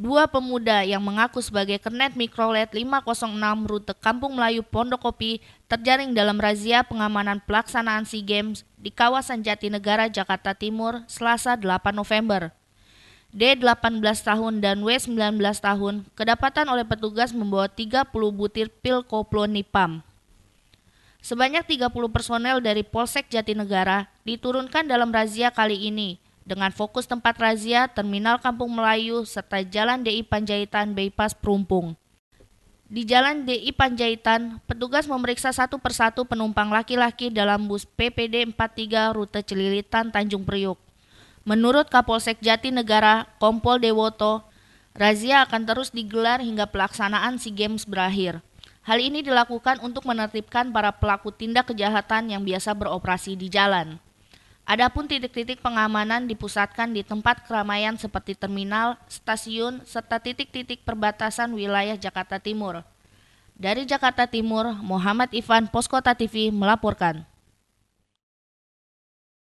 dua pemuda yang mengaku sebagai kernet mikrolet 506 rute Kampung Melayu Pondokopi terjaring dalam razia pengamanan pelaksanaan SEA Games di kawasan Jatinegara, Jakarta Timur, Selasa 8 November. D 18 tahun dan W 19 tahun kedapatan oleh petugas membawa 30 butir pil koplo nipam Sebanyak 30 personel dari Polsek Jatinegara diturunkan dalam razia kali ini – dengan fokus tempat razia Terminal Kampung Melayu serta Jalan DI Panjaitan Bypass Perumpung. Di Jalan DI Panjaitan, petugas memeriksa satu persatu penumpang laki-laki dalam bus PPD 43 rute Celilitan Tanjung Priuk. Menurut Kapolsek Jati Negara, Kompol Dewoto, razia akan terus digelar hingga pelaksanaan SEA Games berakhir. Hal ini dilakukan untuk menertibkan para pelaku tindak kejahatan yang biasa beroperasi di jalan. Adapun titik-titik pengamanan dipusatkan di tempat keramaian seperti terminal, stasiun, serta titik-titik perbatasan wilayah Jakarta Timur. Dari Jakarta Timur, Muhammad Ivan Poskota TV melaporkan.